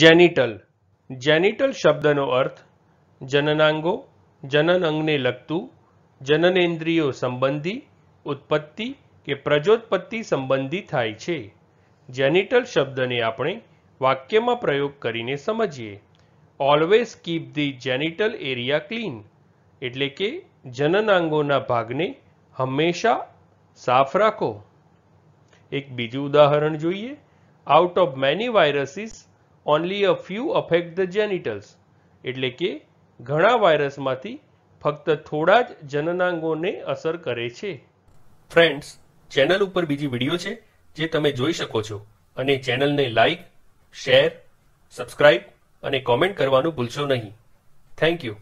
genital genital શબ્દનો અર્થ જનનાંગો જનન અંગને લગતું જનનેન્દ્રિયો સંબંધી ઉત્પત્તિ કે પ્રજોત્પત્તિ સંબંધી થાય છે જેનિટલ શબ્દને આપણે વાક્યમાં પ્રયોગ કરીને સમજીએ always keep the genital area clean એટલે કે જનનાંગોના ભાગને હંમેશા સાફ રાખો એક બીજું ઉદાહરણ જોઈએ out of many viruses only a few affect the genitals એટલે કે ઘણા વાયરસમાંથી ફક્ત થોડા જ જનનાંગોને અસર કરે છે ફ્રેન્ડ્સ ચેનલ ઉપર બીજી વિડીયો છે જે તમે જોઈ શકો છો અને ચેનલને લાઈક શેર સબસ્ક્રાઇબ અને કોમેન્ટ કરવાનું ભૂલશો નહીં થેન્ક યુ